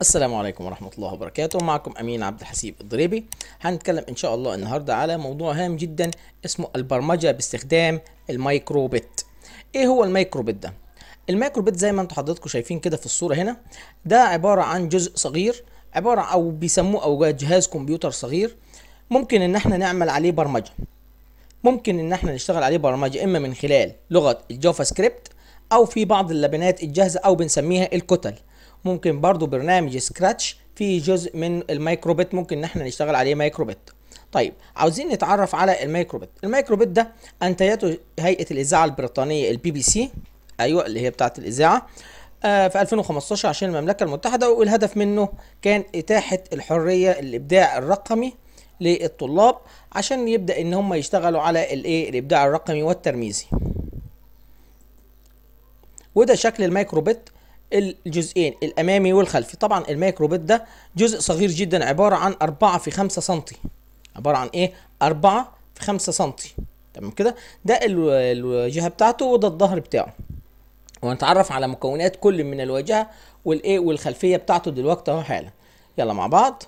السلام عليكم ورحمة الله وبركاته معكم أمين عبد الحسيب الضريبي هنتكلم إن شاء الله النهاردة على موضوع هام جدا اسمه البرمجة باستخدام الميكروبت إيه هو الميكروبت ده؟ الميكروبت زي ما انتم حضرتكم شايفين كده في الصورة هنا ده عبارة عن جزء صغير عبارة أو بيسموه أو جهاز كمبيوتر صغير ممكن إن احنا نعمل عليه برمجة ممكن إن احنا نشتغل عليه برمجة إما من خلال لغة الجافا سكريبت أو في بعض اللبنات الجاهزة أو بنسميها الكتل ممكن برضو برنامج سكراتش فيه جزء من الميكروبيت ممكن ان احنا نشتغل عليه مايكروبيت طيب عاوزين نتعرف على الميكروبيت الميكروبيت ده انتجته هيئه الاذاعه البريطانيه البي بي سي ايوه اللي هي بتاعه الاذاعه آه، في 2015 عشان المملكة المتحدة والهدف منه كان إتاحة الحرية الإبداع الرقمي للطلاب عشان يبدأ إن هم يشتغلوا على الإيه الإبداع الرقمي والترميزي وده شكل الميكروبيت الجزئين الامامي والخلفي طبعا الميكروبيت ده جزء صغير جدا عباره عن 4 في 5 سم عباره عن ايه 4 في 5 سم تمام كده ده الواجهه بتاعته وده الظهر بتاعه ونتعرف على مكونات كل من الواجهه والايه والخلفيه بتاعته دلوقتي اهو حالا يلا مع بعض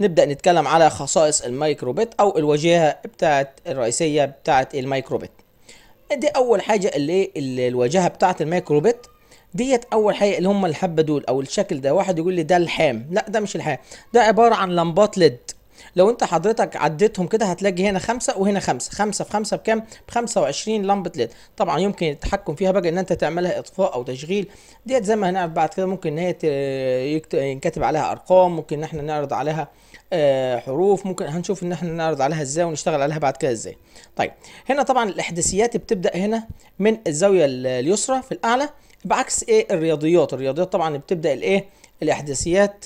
نبدا نتكلم على خصائص الميكروبيت او الواجهه بتاعت الرئيسيه بتاعت الميكروبيت دي اول حاجه اللي الواجهه بتاعت الميكروبيت ديت اول حاجه اللي هم الحبه دول او الشكل ده واحد يقول لي ده الحام لا ده مش الحام ده عباره عن لمبات ليد لو انت حضرتك عديتهم كده هتلاقي هنا خمسه وهنا خمسه خمسه في خمسه بكام ب 25 لمبه ليد طبعا يمكن التحكم فيها بقى ان انت تعملها اطفاء او تشغيل ديت زي ما هنعرف بعد كده ممكن ان هي ينكتب عليها ارقام ممكن ان احنا نعرض عليها آه، حروف ممكن هنشوف ان احنا نعرض عليها ازاي ونشتغل عليها بعد كده ازاي طيب هنا طبعا الاحداثيات بتبدا هنا من الزاويه اليسرى في الاعلى بعكس ايه الرياضيات الرياضيات طبعا بتبدا الايه الاحداثيات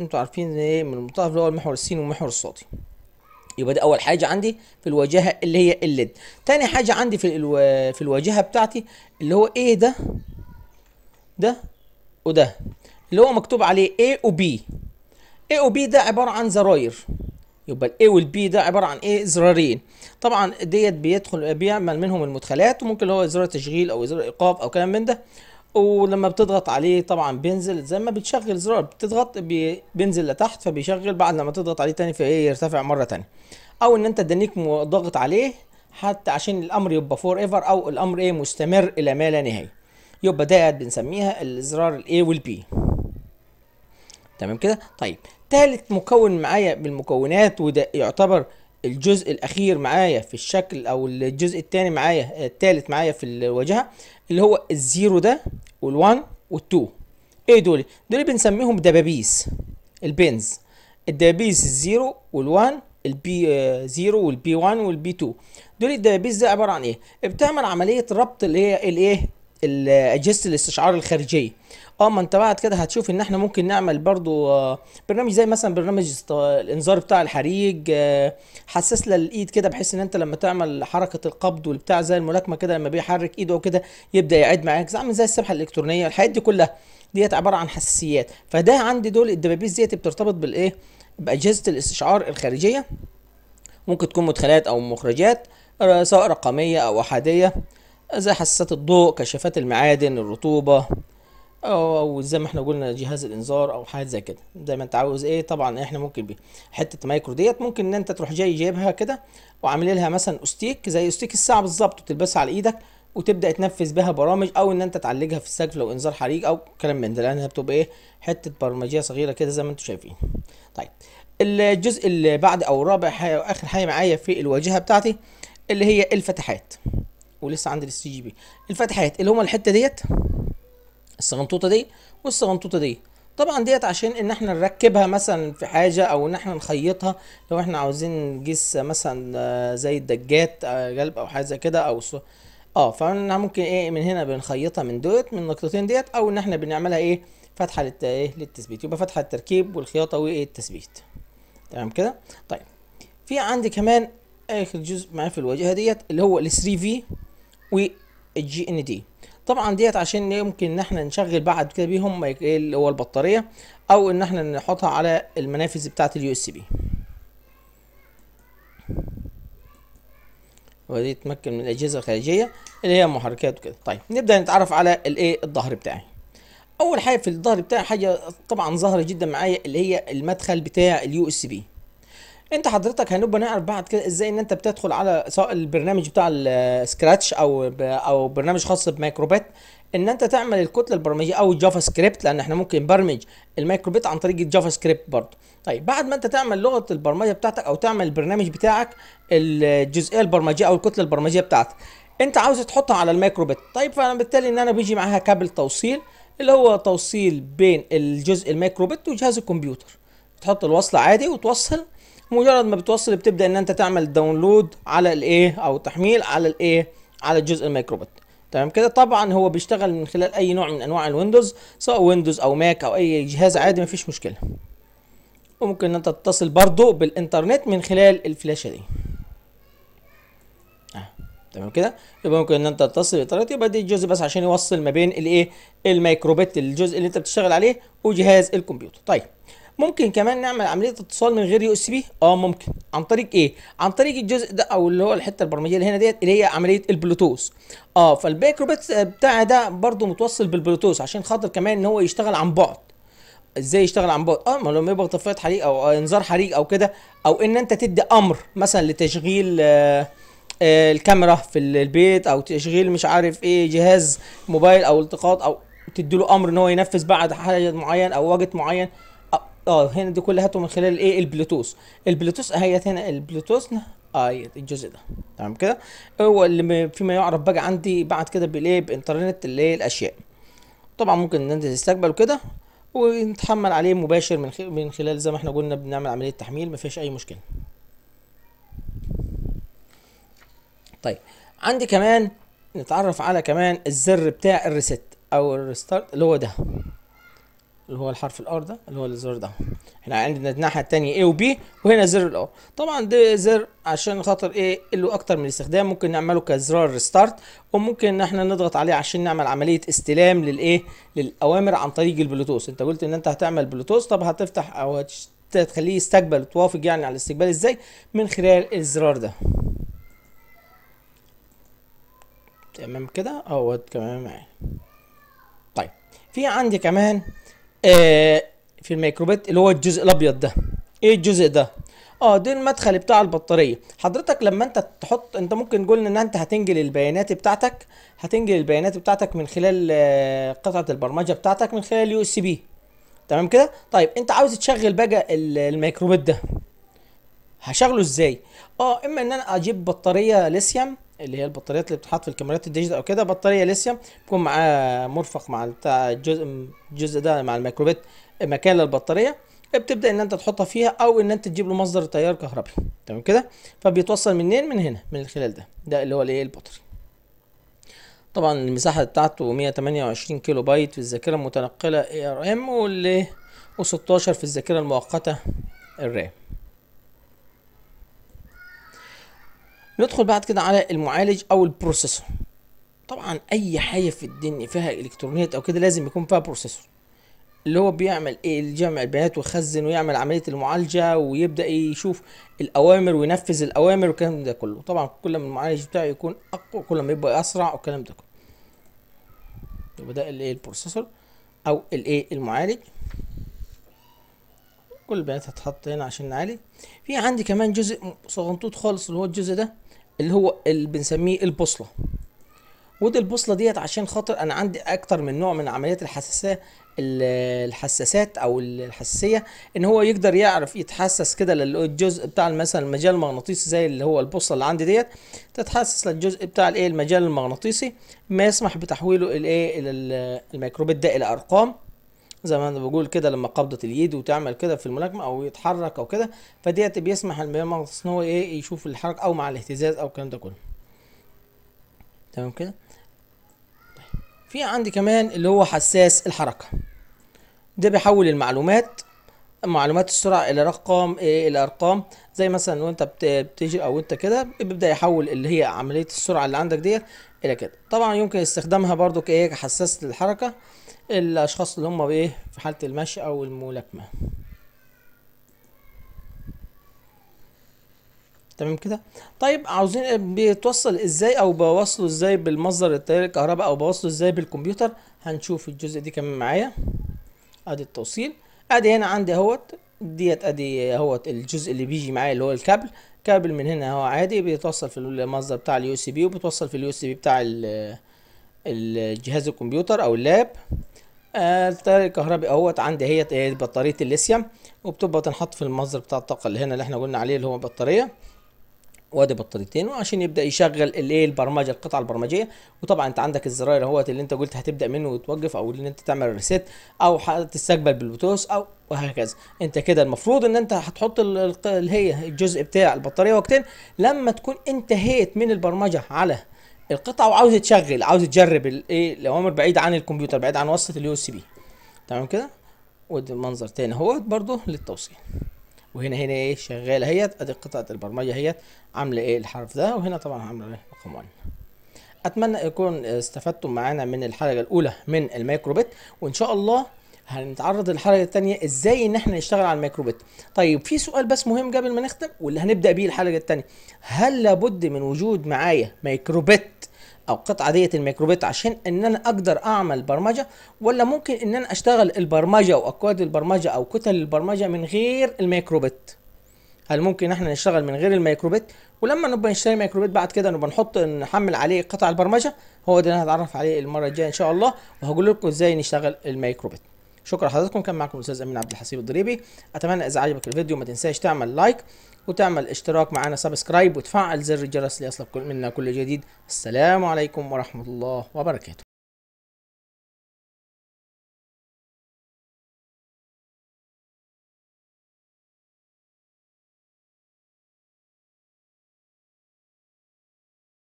انتوا عارفين ايه من المطاف اللي هو المحور السيني والمحور الصوتي يبقى دي اول حاجه عندي في الواجهه اللي هي الليد تاني حاجه عندي في الو... في الواجهه بتاعتي اللي هو ايه ده ده وده اللي هو مكتوب عليه A و B A و B ده عباره عن زراير يبقى ال A وال B ده عباره عن ايه زرارين طبعا ديت بيدخل بيعمل منهم المدخلات وممكن اللي هو زرار تشغيل او زرار ايقاف او كلام من ده ولما بتضغط عليه طبعا بينزل زي ما بتشغل زرار بتضغط بي بينزل لتحت فبيشغل بعد لما تضغط عليه تاني فايه يرتفع مره تانية او ان انت دنيك ضاغط عليه حتى عشان الامر يبقى فور ايفر او الامر ايه مستمر الى ما لا نهايه يبقى ده بنسميها الزرار الاي والبي تمام كده طيب ثالث مكون معايا بالمكونات وده يعتبر الجزء الاخير معايا في الشكل او الجزء الثاني معايا آه، الثالث معايا في الواجهه اللي هو الزيرو ده وال1 وال2 ايه دول دول بنسميهم دبابيس البنز الدبابيس الزيرو وال1 البي آه، زيرو والبي 1 والبي 2 دول الدبابيس دي عباره عن ايه بتعمل عمليه ربط اللي هي الايه اجهزه الاستشعار الخارجيه اه ما انت بعد كده هتشوف ان احنا ممكن نعمل برضو آه، برنامج زي مثلا برنامج الانذار بتاع الحريج آه، حساس للايد كده بحيث ان انت لما تعمل حركه القبض والبتاع زي الملاكمه كده لما بيحرك ايده وكده يبدا يعيد معاك زي زي السبحه الالكترونيه الحاجات دي كلها ديت عباره عن حساسيات فده عندي دول الدبابيس ديت بترتبط بالايه باجهزه الاستشعار الخارجيه ممكن تكون مدخلات او مخرجات آه، سواء رقميه او احاديه زي حساسات الضوء كشافات المعادن الرطوبة او زي ما احنا قلنا جهاز الانذار او حاجه زي كده زي ما انت عاوز ايه طبعا احنا ممكن بيه حته مايكرو ديت ممكن ان انت تروح جاي جايبها كده وعامل لها مثلا استيك زي استيك الساعه بالظبط وتلبسها على ايدك وتبدا تنفذ بها برامج او ان انت تعالجها في السقف لو انذار حريق او كلام من ده لانها بتبقى ايه حته برمجيه صغيره كده زي ما انتم شايفين طيب الجزء اللي بعد او رابع حاجه واخر حاجه معايا في الواجهه بتاعتي اللي هي الفتحات ولسه عندي السي جي بي الفتحات اللي هما الحته ديت الصغنطوطه دي والصغنطوطه دي طبعا ديت عشان ان احنا نركبها مثلا في حاجه او ان احنا نخيطها لو احنا عاوزين نجس مثلا آه، زي الدجات آه، جلب او حاجه زي كده او اه فاحنا ممكن ايه من هنا بنخيطها من دوت من النقطتين ديت او ان احنا بنعملها ايه فتحه للت... ايه للتثبيت يبقى فتحه التركيب والخياطه وايه التثبيت تمام كده طيب في عندي كمان اخر جزء معايا في الواجهه ديت اللي هو ال 3 في والجي ان دي طبعا ديت عشان يمكن ان احنا نشغل بعد كده بيهم اللي هو البطاريه او ان احنا نحطها على المنافذ بتاعه اليو اس بي ودي تمكن من الاجهزه الخارجيه اللي هي محركات وكده طيب نبدا نتعرف على الايه الظهر بتاعي اول حاجه في الظهر بتاعي حاجه طبعا ظاهره جدا معايا اللي هي المدخل بتاع اليو اس بي انت حضرتك هنبقى نعرف بعد كده ازاي ان انت بتدخل على سواء البرنامج بتاع السكراتش او او برنامج خاص بمايكروبات ان انت تعمل الكتله البرمجيه او الجافا سكريبت لان احنا ممكن نبرمج المايكروبيت عن طريق الجافا سكريبت برضه طيب بعد ما انت تعمل لغه البرمجه بتاعتك او تعمل البرنامج بتاعك الجزئيه البرمجيه او الكتله البرمجيه بتاعتك انت عاوز تحطها على المايكروبيت طيب فبالتالي ان انا بيجي معاها كابل توصيل اللي هو توصيل بين الجزء المايكروبيت وجهاز الكمبيوتر تحط الوصله عادي وتوصل مجرد ما بتوصل بتبدا ان انت تعمل داونلود على الايه او تحميل على الايه على الجزء الميكروبت تمام كده طبعا هو بيشتغل من خلال اي نوع من انواع الويندوز سواء ويندوز او ماك او اي جهاز عادي مفيش مشكله وممكن ان انت تتصل برضو بالانترنت من خلال الفلاشه دي آه. تمام كده يبقى ممكن ان انت تتصل بالانترنت يبقى دي الجزء بس عشان يوصل ما بين الايه الميكروبت الجزء اللي انت بتشتغل عليه وجهاز الكمبيوتر طيب ممكن كمان نعمل عمليه اتصال من غير يو اس بي اه ممكن عن طريق ايه عن طريق الجزء ده او اللي هو الحته البرمجيه اللي هنا ديت اللي هي عمليه البلوتوث اه فالبيكروبت بتاع ده برضو متوصل بالبلوتوث عشان خاطر كمان ان هو يشتغل عن بعد ازاي يشتغل عن بعد اه ما لما يبقى طفايه حريق او آه، انذار حريق او كده او ان انت تدي امر مثلا لتشغيل آه آه الكاميرا في البيت او تشغيل مش عارف ايه جهاز موبايل او التقاط او تدي له امر ان هو ينفذ بعد حاجه معين او وقت معين اه هنا دي كلها من خلال الايه البلوتوث البلوتوث اهي هنا البلوتوث آه الجزء ده تمام كده هو اللي فيما يعرف بقى عندي بعد كده بالايه بانترنت اللي هي الاشياء طبعا ممكن ان انت تستقبل كده ونتحمل عليه مباشر من من خلال زي ما احنا قلنا بنعمل عمليه تحميل فيش اي مشكله طيب عندي كمان نتعرف على كمان الزر بتاع الريست او الريستارت اللي هو ده اللي هو الحرف الار ده اللي هو الزر ده احنا عندنا الناحيه الثانيه A و B وهنا زر الار طبعا ده زر عشان خاطر ايه له اكتر من استخدام ممكن نعمله كزرار ريستارت وممكن ان احنا نضغط عليه عشان نعمل عمليه استلام للايه للاوامر عن طريق البلوتوث انت قلت ان انت هتعمل بلوتوث طب هتفتح او هتخليه يستقبل توافق يعني على الاستقبال ازاي من خلال الزرار ده تمام كده اهوت كمان معايا طيب في عندي كمان آه، في الميكروبات اللي هو الجزء الابيض ده ايه الجزء ده اه ده المدخل بتاع البطاريه حضرتك لما انت تحط انت ممكن قلنا ان انت هتنجل البيانات بتاعتك هتنجل البيانات بتاعتك من خلال آه، قطعه البرمجه بتاعتك من خلال اليو اس بي تمام كده طيب انت عاوز تشغل بقى الميكروبات ده هشغله ازاي اه اما ان انا اجيب بطاريه ليثيوم اللي هي البطاريات اللي بتتحط في الكاميرات الديجيتال او كده بطاريه ليثيوم بيكون معاه مرفق مع بتاع الجزء الجزء ده مع الميكروبيت مكان للبطاريه بتبدا ان انت تحطها فيها او ان انت تجيب له مصدر تيار كهربي تمام كده فبيتوصل منين من هنا من خلال ده ده اللي هو الايه البطاري طبعا المساحه بتاعته 128 كيلو بايت في الذاكره المتنقله اي ار ام واللي و16 في الذاكره المؤقته الرام ندخل بعد كده على المعالج او البروسيسور طبعا اي حاجه في الدنيا فيها الكترونيات او كده لازم يكون فيها بروسيسور اللي هو بيعمل ايه جمع البيانات ويخزن ويعمل عمليه المعالجه ويبدا يشوف الاوامر وينفذ الاوامر والكلام ده كله طبعا كل ما المعالج بتاعه يكون اقوى كل ما يبقى اسرع والكلام ده كله يبقى ده الايه البروسيسور او الايه المعالج كل البيانات هتتحط هنا عشان نعالج في عندي كمان جزء صغنطوط خالص اللي هو الجزء ده اللي هو اللي بنسميه البوصله ودي البوصله ديت عشان خاطر انا عندي اكتر من نوع من عمليات الحساسيه الحساسات او الحساسيه ان هو يقدر يعرف يتحسس كده للجزء بتاع مثلا المجال المغناطيسي زي اللي هو البوصله اللي عندي ديت تتحسس للجزء بتاع الايه المجال المغناطيسي ما يسمح بتحويله الايه الى إيه، الميكروبات ده الى ارقام زي ما انا بقول كده لما قبضه اليد وتعمل كده في الملاكمه او يتحرك او كده فديت بيسمح للمغناطيس ان هو ايه يشوف الحركه او مع الاهتزاز او الكلام ده كله تمام كده طيب، في عندي كمان اللي هو حساس الحركه ده بيحول المعلومات معلومات السرعه الى رقم إيه الى ارقام زي مثلا وانت بتجري او انت كده بيبدا يحول اللي هي عمليه السرعه اللي عندك ديت الى كده طبعا يمكن استخدامها برضو كايه كحساسه للحركه الاشخاص اللي هم بايه في حاله المشي او الملاكمه تمام كده طيب عاوزين بيتوصل ازاي او بوصله ازاي بالمصدر التيار الكهرباء او بوصله ازاي بالكمبيوتر هنشوف الجزء دي كمان معايا ادي التوصيل ادي هنا عندي اهوت ديت ادي اهو الجزء اللي بيجي معايا اللي هو الكابل كابل من هنا اهو عادي بيتوصل في المصدر بتاع اليو اس بي وبتوصل في اليو اس بي بتاع الجهاز الكمبيوتر او اللاب آه، التيار الكهربي اهوت عندي اهيت بطاريه الليثيوم وبتبقى تنحط في المصدر بتاع الطاقه اللي هنا اللي احنا قلنا عليه اللي هو البطاريه وادي بطاريتين وعشان يبدا يشغل الايه البرمجه القطعه البرمجيه وطبعا انت عندك الزراير اهوت اللي انت قلت هتبدا منه وتوقف او ان انت تعمل ريسيت او تستقبل بالبلوتوث او وهكذا انت كده المفروض ان انت هتحط اللي هي الجزء بتاع البطاريه وقتين لما تكون انتهيت من البرمجه على القطعه وعاوز تشغل عاوز تجرب الايه الاوامر بعيد عن الكمبيوتر بعيد عن وصله اليو اس بي تمام كده ودي منظر تاني اهوت برضه للتوصيل وهنا هنا ايه شغاله اهيت ادي قطعه البرمجه اهيت عامله ايه الحرف ده وهنا طبعا عامله ايه رقم 1 اتمنى يكون استفدتم معانا من الحلقه الاولى من الميكروبيت وان شاء الله هنتعرض للحلقه الثانيه ازاي ان احنا نشتغل على الميكروبيت طيب في سؤال بس مهم قبل ما نختم واللي هنبدا بيه الحلقه الثانيه هل لابد من وجود معايا ميكروبيت او قطعه ديت الميكروبيت عشان ان انا اقدر اعمل برمجه ولا ممكن ان انا اشتغل البرمجه واكواد البرمجه او كتل البرمجه من غير الميكروبيت هل ممكن احنا نشتغل من غير الميكروبيت ولما نبقى نشتري ميكروبيت بعد كده نبقى نحط نحمل عليه قطع البرمجه هو ده اللي هتعرف عليه المره الجايه ان شاء الله وهقول لكم ازاي نشتغل الميكروبيت شكرا حضراتكم كان معكم الاستاذ امين عبد الحسيب الضريبي اتمنى اذا عجبك الفيديو ما تنساش تعمل لايك وتعمل اشتراك معانا سبسكرايب وتفعل زر الجرس ليصلك منا كل جديد السلام عليكم ورحمه الله وبركاته